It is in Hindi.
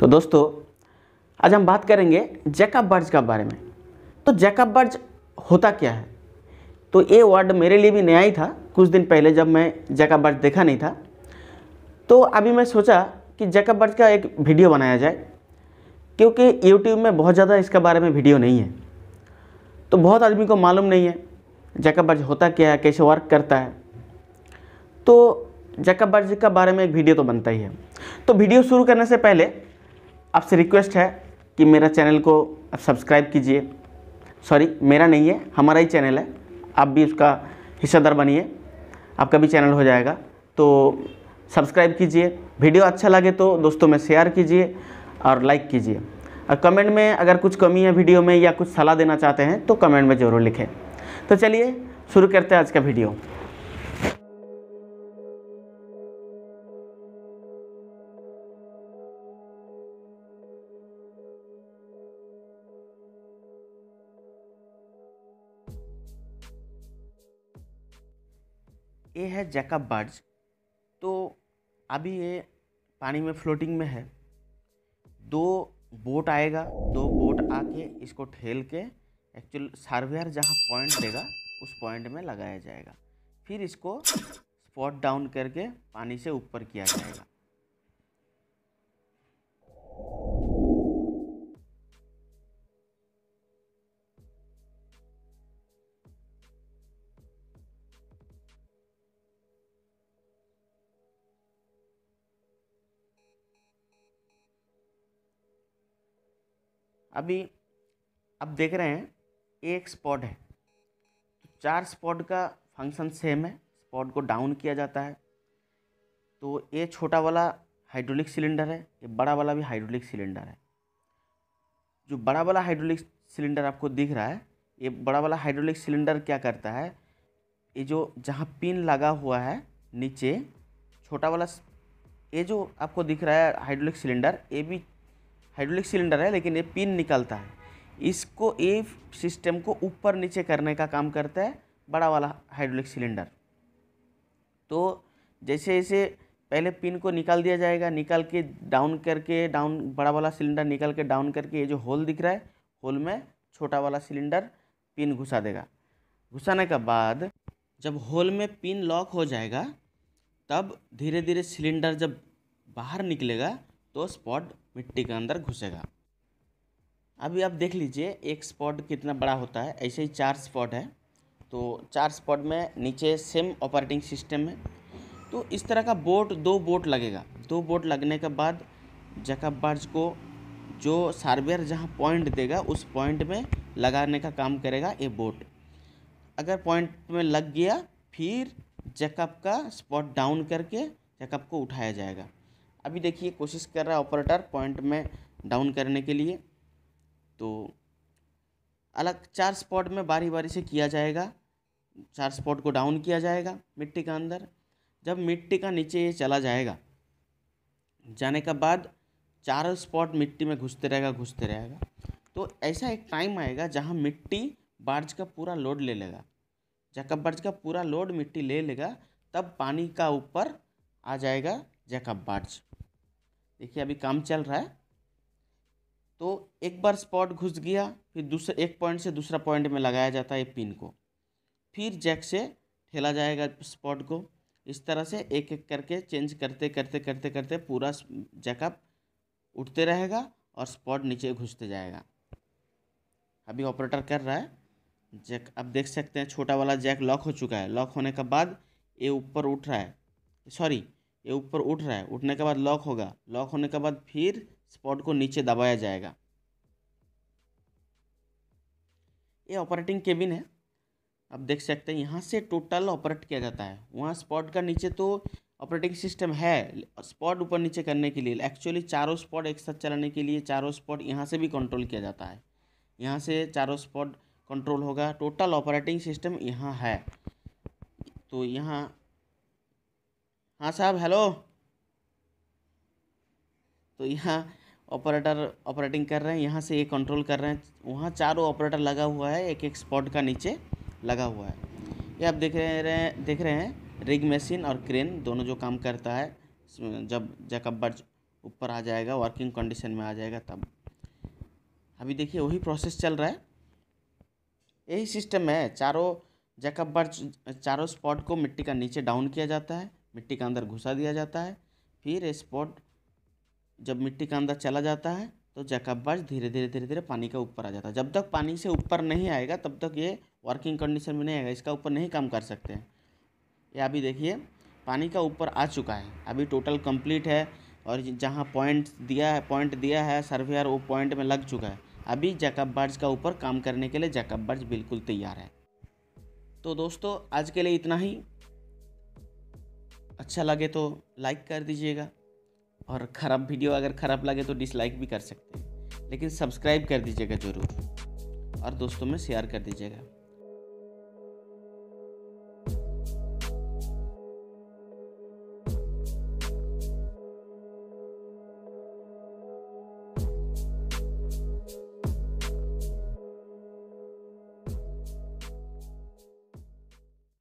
तो दोस्तों आज हम बात करेंगे जैकब बर्ज का बारे में तो जैकब बर्ज होता क्या है तो ये वर्ड मेरे लिए भी नया ही था कुछ दिन पहले जब मैं जैकब बर्ज देखा नहीं था तो अभी मैं सोचा कि जैकब बर्ज का एक वीडियो बनाया जाए क्योंकि यूट्यूब में बहुत ज़्यादा इसके बारे में वीडियो नहीं है तो बहुत आदमी को मालूम नहीं है जैकब बर्ज होता क्या है कैसे वर्क करता है तो जैकब बर्ज के बारे में एक वीडियो तो बनता ही है तो वीडियो शुरू करने से पहले आपसे रिक्वेस्ट है कि मेरा चैनल को आप सब्सक्राइब कीजिए सॉरी मेरा नहीं है हमारा ही चैनल है आप भी उसका हिस्सेदार बनिए आपका भी चैनल हो जाएगा तो सब्सक्राइब कीजिए वीडियो अच्छा लगे तो दोस्तों में शेयर कीजिए और लाइक कीजिए और कमेंट में अगर कुछ कमी है वीडियो में या कुछ सलाह देना चाहते हैं तो कमेंट में ज़रूर लिखें तो चलिए शुरू करते हैं आज का वीडियो ये है जैकअप बर्ड्स तो अभी ये पानी में फ्लोटिंग में है दो बोट आएगा दो बोट आके इसको ठेल के एक्चुअल सर्वेयर जहाँ पॉइंट देगा उस पॉइंट में लगाया जाएगा फिर इसको स्पॉट डाउन करके पानी से ऊपर किया जाएगा अभी अब देख रहे हैं एक स्पॉट है तो चार स्पॉट का फंक्शन सेम है स्पॉट को डाउन किया जाता है तो ये छोटा वाला हाइड्रोलिक सिलेंडर है ये बड़ा वाला भी हाइड्रोलिक सिलेंडर है जो बड़ा वाला हाइड्रोलिक सिलेंडर आपको दिख रहा है ये बड़ा वाला हाइड्रोलिक सिलेंडर क्या करता है ये जो जहाँ पिन लगा हुआ है नीचे छोटा वाला ये जो आपको दिख रहा है हाइड्रोलिक सिलेंडर ये भी हाइड्रोलिक सिलेंडर है लेकिन ये पिन निकलता है इसको ये सिस्टम को ऊपर नीचे करने का काम करता है बड़ा वाला हाइड्रोलिक सिलेंडर तो जैसे जैसे पहले पिन को निकाल दिया जाएगा निकाल के डाउन करके डाउन बड़ा वाला सिलेंडर निकाल के डाउन करके ये जो होल दिख रहा है होल में छोटा वाला सिलेंडर पिन घुसा देगा घुसाने के बाद जब होल में पिन लॉक हो जाएगा तब धीरे धीरे सिलेंडर जब बाहर निकलेगा तो स्पॉट मिट्टी के अंदर घुसेगा अभी आप देख लीजिए एक स्पॉट कितना बड़ा होता है ऐसे ही चार स्पॉट है तो चार स्पॉट में नीचे सेम ऑपरेटिंग सिस्टम है तो इस तरह का बोट दो बोट लगेगा दो बोट लगने के बाद जकब बार्ज को जो सार्वेयर जहाँ पॉइंट देगा उस पॉइंट में लगाने का काम करेगा ये बोट अगर पॉइंट में लग गया फिर जकब का स्पॉट डाउन करके जकब को उठाया जाएगा अभी देखिए कोशिश कर रहा है ऑपरेटर पॉइंट में डाउन करने के लिए तो अलग चार स्पॉट में बारी बारी से किया जाएगा चार स्पॉट को डाउन किया जाएगा मिट्टी का अंदर जब मिट्टी का नीचे ये चला जाएगा जाने के बाद चारों स्पॉट मिट्टी में घुसते रहेगा घुसते रहेगा तो ऐसा एक टाइम आएगा जहाँ मिट्टी बार्ज का पूरा लोड ले लेगा जब बार्ज का पूरा लोड मिट्टी ले लेगा तब पानी का ऊपर आ जाएगा ऑफ बार्ज देखिए अभी काम चल रहा है तो एक बार स्पॉट घुस गया फिर दूसरे एक पॉइंट से दूसरा पॉइंट में लगाया जाता है पिन को फिर जैक से ठेला जाएगा स्पॉट को इस तरह से एक एक करके चेंज करते करते करते करते पूरा जैकअप उठते रहेगा और स्पॉट नीचे घुसते जाएगा अभी ऑपरेटर कर रहा है जैक अब देख सकते हैं छोटा वाला जैक लॉक हो चुका है लॉक होने के बाद ये ऊपर उठ रहा है सॉरी ये ऊपर उठ रहा है उठने के बाद लॉक होगा लॉक होने के बाद फिर स्पॉट को नीचे दबाया जाएगा ये ऑपरेटिंग केबिन है आप देख सकते हैं यहाँ से टोटल ऑपरेट किया जाता है वहाँ स्पॉट का नीचे तो ऑपरेटिंग सिस्टम है स्पॉट ऊपर नीचे करने के लिए एक्चुअली चारों स्पॉट एक साथ चलाने के लिए चारों स्पॉट यहाँ से भी कंट्रोल किया जाता है यहाँ से चारों स्पॉट कंट्रोल होगा टोटल ऑपरेटिंग सिस्टम यहाँ है तो यहाँ हाँ साहब हेलो तो यहाँ ऑपरेटर ऑपरेटिंग कर रहे हैं यहाँ से ये कंट्रोल कर रहे हैं वहाँ चारों ऑपरेटर लगा हुआ है एक एक स्पॉट का नीचे लगा हुआ है ये आप देख रहे हैं देख रहे हैं रिग मशीन और क्रेन दोनों जो काम करता है जब बर्ज ऊपर आ जाएगा वर्किंग कंडीशन में आ जाएगा तब अभी देखिए वही प्रोसेस चल रहा है यही सिस्टम है चारों जैकअप बर्ज चारों स्पॉट को मिट्टी का नीचे डाउन किया जाता है मिट्टी का अंदर घुसा दिया जाता है फिर स्पॉट जब मिट्टी का अंदर चला जाता है तो जैकअपबाज धीरे धीरे धीरे धीरे पानी का ऊपर आ जाता है जब तक पानी से ऊपर नहीं आएगा तब तक ये वर्किंग कंडीशन में नहीं आएगा इसका ऊपर नहीं काम कर सकते हैं ये अभी देखिए पानी का ऊपर आ चुका है अभी टोटल कंप्लीट है और जहाँ पॉइंट दिया है पॉइंट दिया है सर्वेयर वो पॉइंट में लग चुका है अभी जैकअप बर्ज का ऊपर काम करने के लिए जैकअप बर्ज बिल्कुल तैयार है तो दोस्तों आज के लिए इतना ही अच्छा लगे तो लाइक कर दीजिएगा और ख़राब वीडियो अगर ख़राब लगे तो डिसलाइक भी कर सकते हैं लेकिन सब्सक्राइब कर दीजिएगा ज़रूर और दोस्तों में शेयर कर दीजिएगा